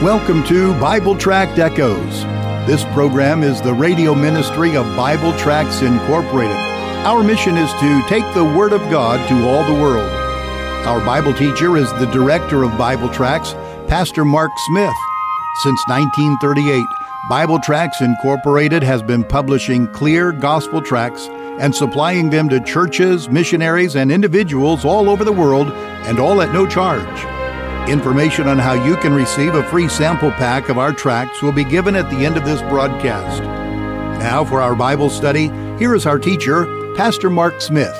Welcome to Bible Tract Echoes. This program is the radio ministry of Bible Tracts Incorporated. Our mission is to take the Word of God to all the world. Our Bible teacher is the director of Bible Tracts, Pastor Mark Smith. Since 1938, Bible Tracts Incorporated has been publishing clear gospel tracts and supplying them to churches, missionaries, and individuals all over the world, and all at no charge. Information on how you can receive a free sample pack of our tracts will be given at the end of this broadcast. Now, for our Bible study, here is our teacher, Pastor Mark Smith.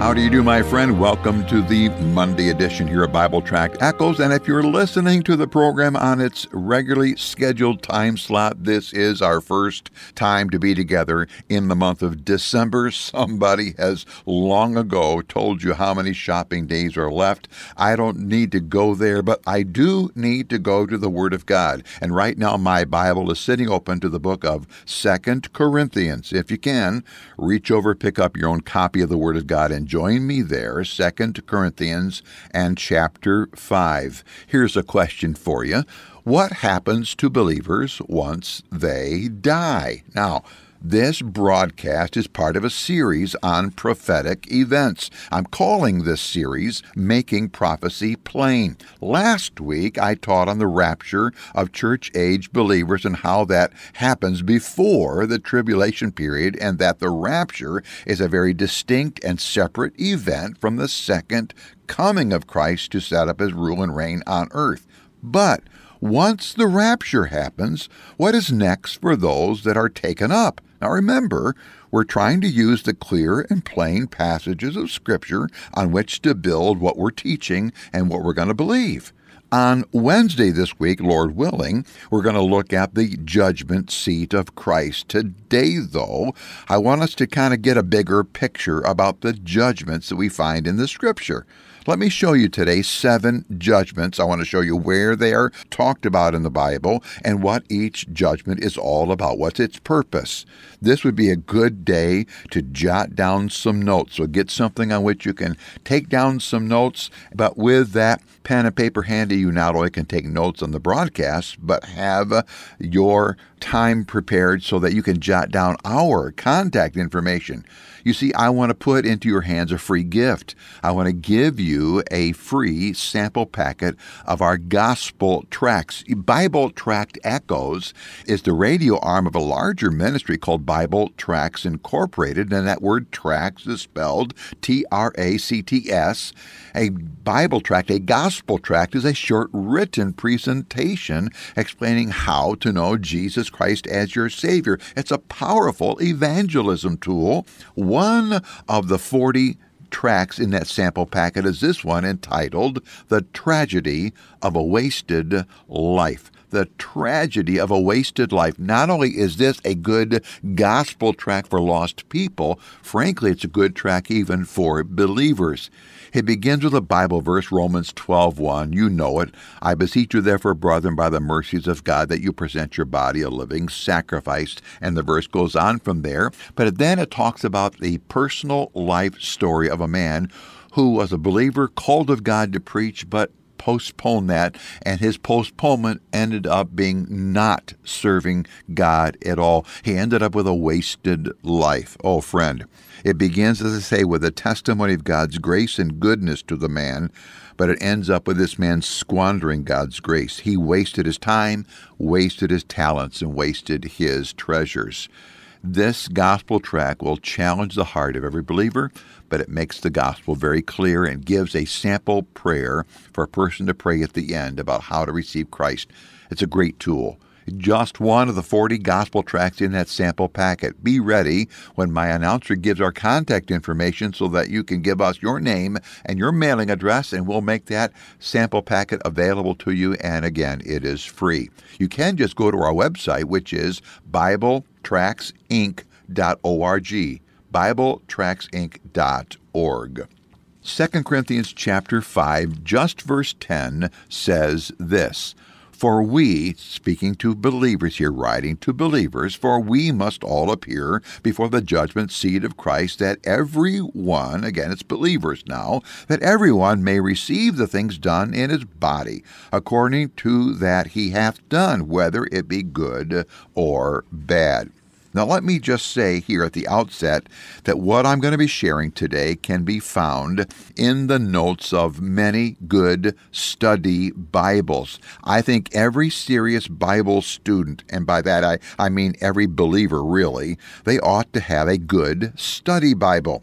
How do you do, my friend? Welcome to the Monday edition here at Bible Track Echoes. And if you're listening to the program on its regularly scheduled time slot, this is our first time to be together in the month of December. Somebody has long ago told you how many shopping days are left. I don't need to go there, but I do need to go to the Word of God. And right now, my Bible is sitting open to the book of Second Corinthians. If you can, reach over, pick up your own copy of the Word of God, and Join me there, 2 Corinthians and chapter 5. Here's a question for you. What happens to believers once they die? Now, this broadcast is part of a series on prophetic events. I'm calling this series Making Prophecy Plain. Last week, I taught on the rapture of church age believers and how that happens before the tribulation period, and that the rapture is a very distinct and separate event from the second coming of Christ to set up his rule and reign on earth. But once the rapture happens, what is next for those that are taken up? Now remember, we're trying to use the clear and plain passages of Scripture on which to build what we're teaching and what we're going to believe. On Wednesday this week, Lord willing, we're going to look at the judgment seat of Christ. Today, though, I want us to kind of get a bigger picture about the judgments that we find in the Scripture. Let me show you today seven judgments. I want to show you where they are talked about in the Bible and what each judgment is all about. What's its purpose? This would be a good day to jot down some notes. So get something on which you can take down some notes, but with that pen and paper handy, you not only can take notes on the broadcast, but have your time prepared so that you can jot down our contact information. You see, I want to put into your hands a free gift. I want to give you a free sample packet of our gospel tracts. Bible Tract Echoes is the radio arm of a larger ministry called Bible Tracts Incorporated, and that word tracts is spelled T R A C T S. A Bible tract, a gospel tract, is a short written presentation explaining how to know Jesus Christ as your Savior. It's a powerful evangelism tool. One of the 40 tracks in that sample packet is this one entitled The Tragedy of a Wasted Life the tragedy of a wasted life. Not only is this a good gospel track for lost people, frankly, it's a good track even for believers. It begins with a Bible verse, Romans 12:1. You know it. I beseech you therefore, brethren, by the mercies of God, that you present your body a living sacrifice. And the verse goes on from there. But then it talks about the personal life story of a man who was a believer, called of God to preach, but postpone that, and his postponement ended up being not serving God at all. He ended up with a wasted life. Oh, friend, it begins, as I say, with a testimony of God's grace and goodness to the man, but it ends up with this man squandering God's grace. He wasted his time, wasted his talents, and wasted his treasures. This gospel track will challenge the heart of every believer, but it makes the gospel very clear and gives a sample prayer for a person to pray at the end about how to receive Christ. It's a great tool just one of the 40 gospel tracks in that sample packet. Be ready when my announcer gives our contact information so that you can give us your name and your mailing address, and we'll make that sample packet available to you. And again, it is free. You can just go to our website, which is BibleTracksInc.org. BibleTracksInc.org. 2 Corinthians chapter 5 just verse 10 says this for we, speaking to believers here, writing to believers, for we must all appear before the judgment seat of Christ, that every one, again, it's believers now, that everyone may receive the things done in his body, according to that he hath done, whether it be good or bad. Now, let me just say here at the outset that what I'm going to be sharing today can be found in the notes of many good study Bibles. I think every serious Bible student, and by that I, I mean every believer really, they ought to have a good study Bible.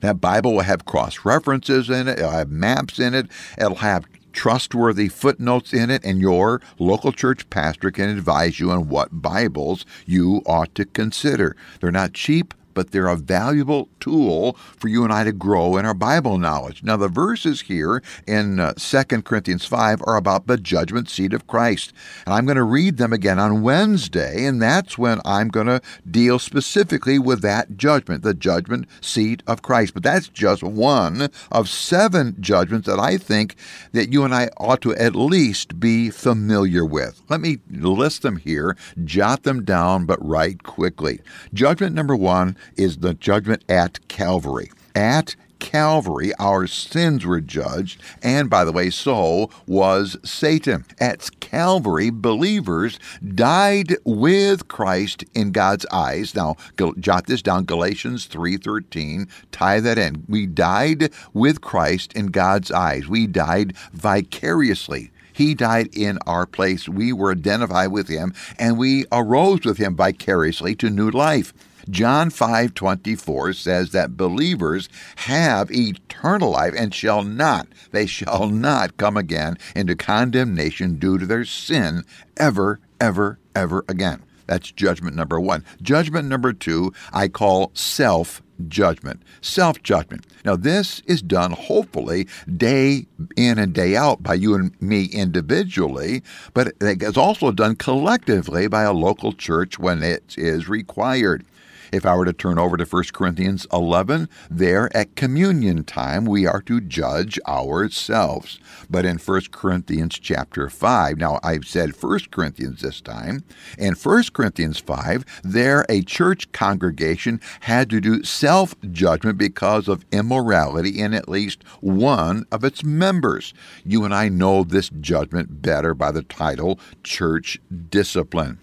That Bible will have cross references in it, it'll have maps in it, it'll have trustworthy footnotes in it, and your local church pastor can advise you on what Bibles you ought to consider. They're not cheap, but they're a valuable tool for you and I to grow in our Bible knowledge. Now, the verses here in uh, 2 Corinthians 5 are about the judgment seat of Christ. And I'm going to read them again on Wednesday, and that's when I'm going to deal specifically with that judgment, the judgment seat of Christ. But that's just one of seven judgments that I think that you and I ought to at least be familiar with. Let me list them here, jot them down, but write quickly. Judgment number one is the judgment at Calvary. At Calvary, our sins were judged, and by the way, so was Satan. At Calvary, believers died with Christ in God's eyes. Now, jot this down, Galatians 3.13, tie that in. We died with Christ in God's eyes. We died vicariously. He died in our place. We were identified with him, and we arose with him vicariously to new life. John 5:24 says that believers have eternal life and shall not they shall not come again into condemnation due to their sin ever ever ever again. That's judgment number 1. Judgment number 2 I call self judgment, self judgment. Now, this is done hopefully day in and day out by you and me individually, but it's also done collectively by a local church when it is required. If I were to turn over to 1 Corinthians 11, there at communion time we are to judge ourselves. But in 1 Corinthians chapter 5, now I've said 1 Corinthians this time, in 1 Corinthians 5, there a church congregation had to do self judgment because of immorality in at least one of its members. You and I know this judgment better by the title Church Discipline.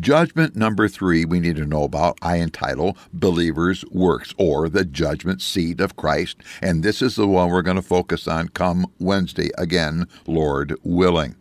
Judgment number three we need to know about I entitle Believers' Works or the Judgment Seat of Christ, and this is the one we're going to focus on come Wednesday again, Lord willing.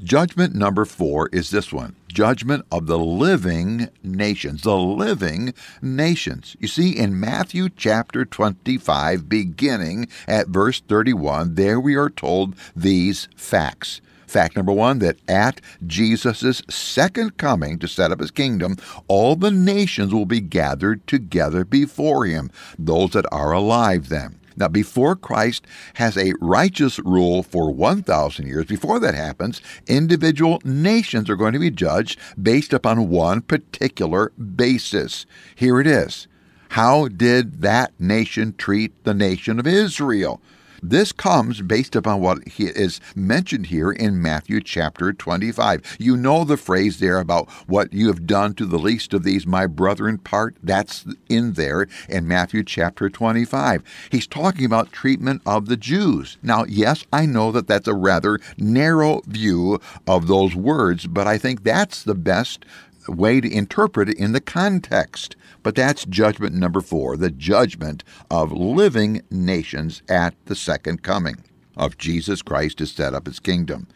Judgment number four is this one judgment of the living nations. The living nations. You see, in Matthew chapter 25, beginning at verse 31, there we are told these facts. Fact number one that at Jesus' second coming to set up his kingdom, all the nations will be gathered together before him, those that are alive then. Now, before Christ has a righteous rule for 1,000 years, before that happens, individual nations are going to be judged based upon one particular basis. Here it is. How did that nation treat the nation of Israel? This comes based upon what is mentioned here in Matthew chapter 25. You know the phrase there about what you have done to the least of these, my brethren part. That's in there in Matthew chapter 25. He's talking about treatment of the Jews. Now, yes, I know that that's a rather narrow view of those words, but I think that's the best way to interpret it in the context. But that's judgment number four, the judgment of living nations at the second coming of Jesus Christ to set up his kingdom.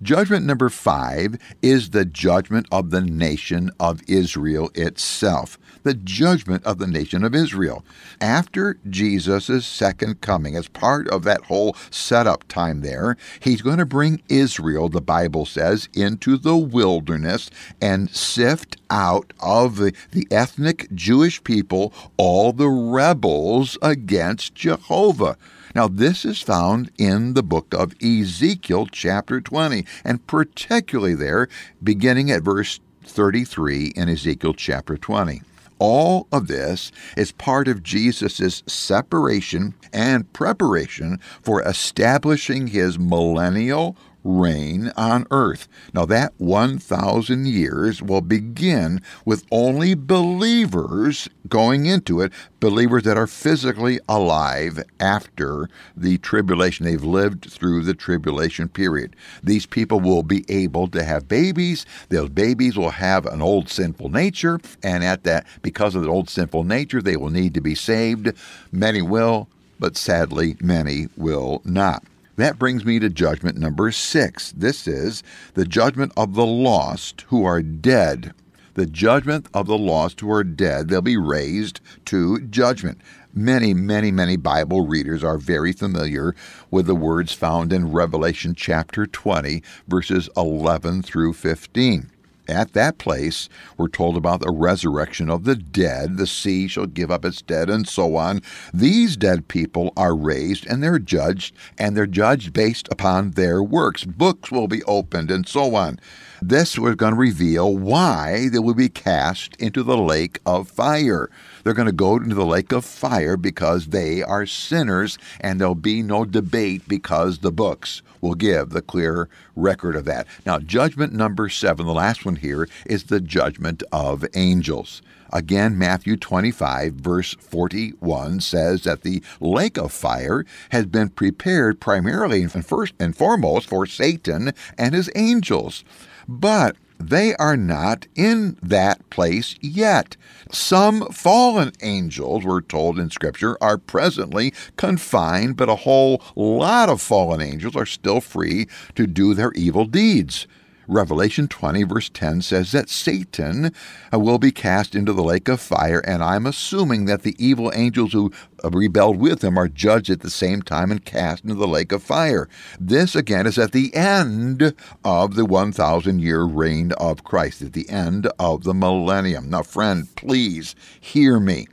Judgment number five is the judgment of the nation of Israel itself. The judgment of the nation of Israel. After Jesus' second coming, as part of that whole setup time there, he's going to bring Israel, the Bible says, into the wilderness and sift out of the, the ethnic Jewish people all the rebels against Jehovah. Now, this is found in the book of Ezekiel, chapter 20, and particularly there, beginning at verse 33 in Ezekiel chapter 20. All of this is part of Jesus' separation and preparation for establishing his millennial reign on earth. Now, that 1,000 years will begin with only believers going into it, believers that are physically alive after the tribulation. They've lived through the tribulation period. These people will be able to have babies. Those babies will have an old sinful nature, and at that, because of the old sinful nature, they will need to be saved. Many will, but sadly, many will not. That brings me to judgment number six. This is the judgment of the lost who are dead. The judgment of the lost who are dead, they'll be raised to judgment. Many, many, many Bible readers are very familiar with the words found in Revelation chapter 20, verses 11 through 15 at that place, we're told about the resurrection of the dead. The sea shall give up its dead, and so on. These dead people are raised and they're judged, and they're judged based upon their works. Books will be opened, and so on. This was going to reveal why they will be cast into the lake of fire. They're going to go into the lake of fire because they are sinners, and there'll be no debate because the books will give the clear record of that. Now, judgment number seven, the last one here, is the judgment of angels. Again, Matthew 25, verse 41 says that the lake of fire has been prepared primarily and first and foremost for Satan and his angels. But they are not in that place yet. Some fallen angels, we're told in Scripture, are presently confined, but a whole lot of fallen angels are still free to do their evil deeds. Revelation 20, verse 10 says that Satan uh, will be cast into the lake of fire, and I'm assuming that the evil angels who uh, rebelled with him are judged at the same time and cast into the lake of fire. This, again, is at the end of the 1,000 year reign of Christ, at the end of the millennium. Now, friend, please hear me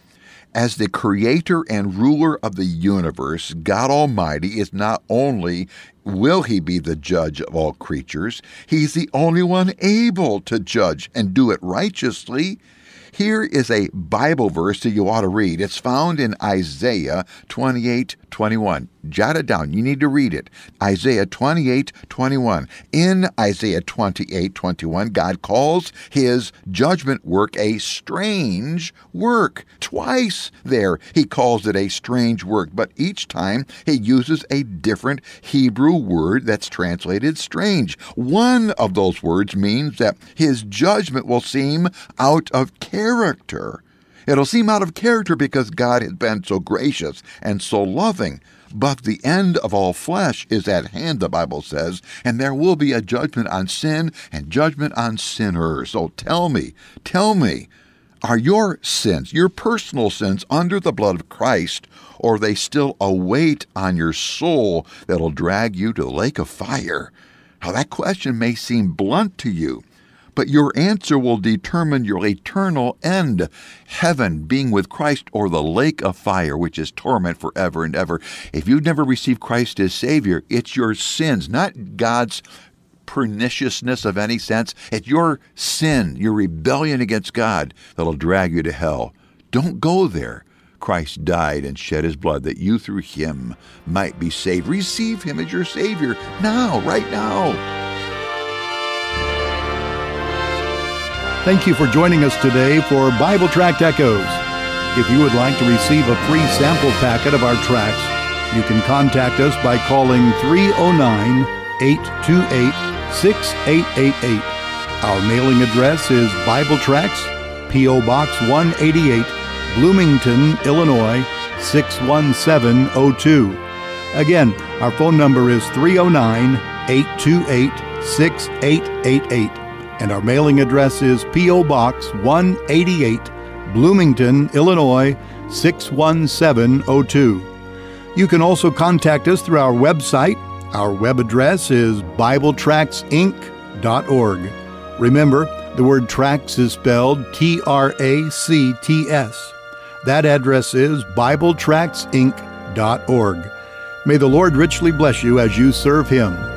as the creator and ruler of the universe, God Almighty is not only will he be the judge of all creatures, he's the only one able to judge and do it righteously. Here is a Bible verse that you ought to read. It's found in Isaiah 28 21. Jot it down. You need to read it. Isaiah 28 21. In Isaiah 28 21, God calls his judgment work a strange work. Twice there, he calls it a strange work, but each time he uses a different Hebrew word that's translated strange. One of those words means that his judgment will seem out of character It'll seem out of character because God has been so gracious and so loving. But the end of all flesh is at hand, the Bible says, and there will be a judgment on sin and judgment on sinners. So tell me, tell me, are your sins, your personal sins, under the blood of Christ, or they still a weight on your soul that'll drag you to the lake of fire? Now, that question may seem blunt to you, but your answer will determine your eternal end heaven, being with Christ, or the lake of fire, which is torment forever and ever. If you've never received Christ as Savior, it's your sins, not God's perniciousness of any sense. It's your sin, your rebellion against God, that'll drag you to hell. Don't go there. Christ died and shed his blood that you through him might be saved. Receive him as your Savior now, right now. Thank you for joining us today for Bible Tract Echoes. If you would like to receive a free sample packet of our tracks, you can contact us by calling 309 828 6888. Our mailing address is Bible Tracts, P.O. Box 188, Bloomington, Illinois 61702. Again, our phone number is 309 828 6888 and our mailing address is P.O. Box 188, Bloomington, Illinois 61702. You can also contact us through our website. Our web address is BibleTracksInc.org. Remember, the word tracks is spelled T R A C T S. That address is BibleTracksInc.org. May the Lord richly bless you as you serve Him.